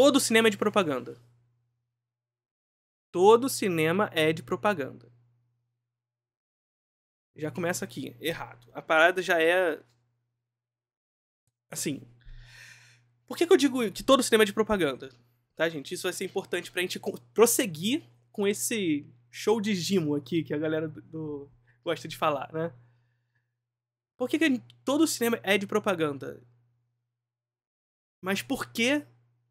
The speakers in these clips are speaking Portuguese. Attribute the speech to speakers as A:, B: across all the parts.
A: Todo cinema é de propaganda. Todo cinema é de propaganda. Já começa aqui, errado. A parada já é. Assim. Por que, que eu digo que todo cinema é de propaganda? Tá, gente? Isso vai ser importante pra gente prosseguir com esse show de gimo aqui que a galera do, do gosta de falar, né? Por que, que todo cinema é de propaganda? Mas por que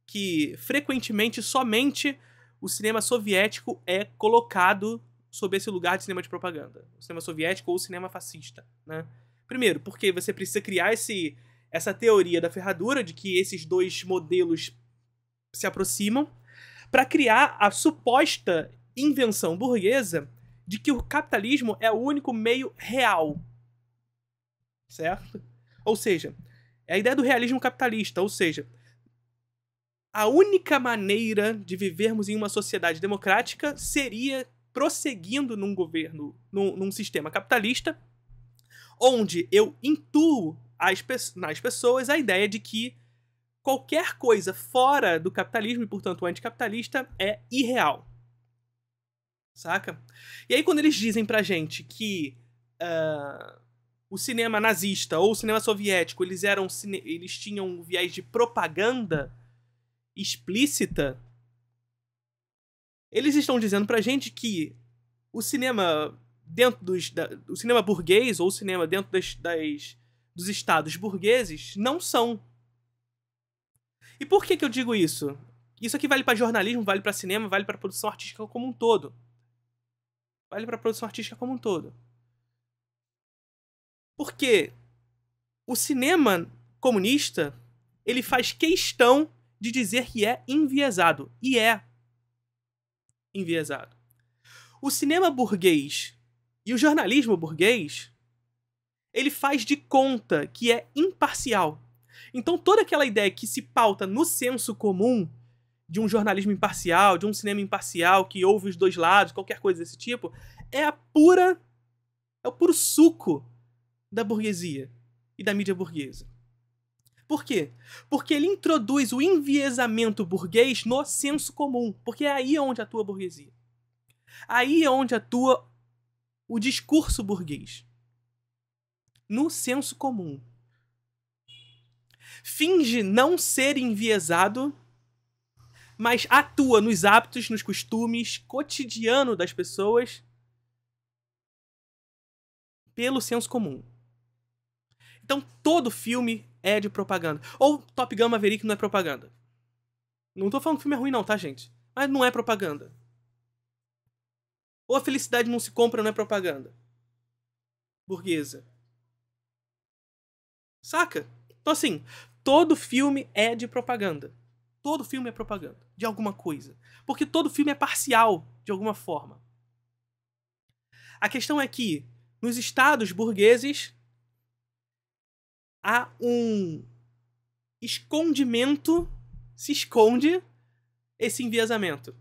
A: que frequentemente somente o cinema soviético é colocado sob esse lugar de cinema de propaganda. O cinema soviético ou o cinema fascista, né? Primeiro, porque você precisa criar esse, essa teoria da ferradura de que esses dois modelos se aproximam para criar a suposta invenção burguesa de que o capitalismo é o único meio real. Certo? Ou seja, é a ideia do realismo capitalista, ou seja, a única maneira de vivermos em uma sociedade democrática seria prosseguindo num governo, num, num sistema capitalista, onde eu intuo as, nas pessoas a ideia de que qualquer coisa fora do capitalismo e, portanto, anticapitalista é irreal. Saca? E aí, quando eles dizem pra gente que uh, o cinema nazista ou o cinema soviético eles eram eles tinham um viés de propaganda explícita, eles estão dizendo pra gente que o cinema dentro dos. Da, o cinema burguês ou o cinema dentro das, das, dos estados burgueses não são. E por que, que eu digo isso? Isso aqui vale para jornalismo, vale para cinema, vale para produção artística como um todo. Vale para produção artística como um todo. Porque o cinema comunista, ele faz questão de dizer que é enviesado. E é enviesado. O cinema burguês e o jornalismo burguês ele faz de conta que é imparcial. Então toda aquela ideia que se pauta no senso comum de um jornalismo imparcial, de um cinema imparcial que ouve os dois lados, qualquer coisa desse tipo, é a pura é o puro suco da burguesia e da mídia burguesa. Por quê? Porque ele introduz o enviesamento burguês no senso comum, porque é aí onde atua a burguesia. Aí é onde atua o discurso burguês. No senso comum. Finge não ser enviesado, mas atua nos hábitos, nos costumes cotidiano das pessoas pelo senso comum. Então todo filme é de propaganda. Ou Top Gun Maverick não é propaganda. Não tô falando que o filme é ruim não, tá, gente? Mas não é propaganda. Ou a felicidade não se compra, não é propaganda. Burguesa. Saca? Então assim, todo filme é de propaganda. Todo filme é propaganda de alguma coisa, porque todo filme é parcial de alguma forma. A questão é que nos estados burgueses há um escondimento, se esconde esse enviesamento.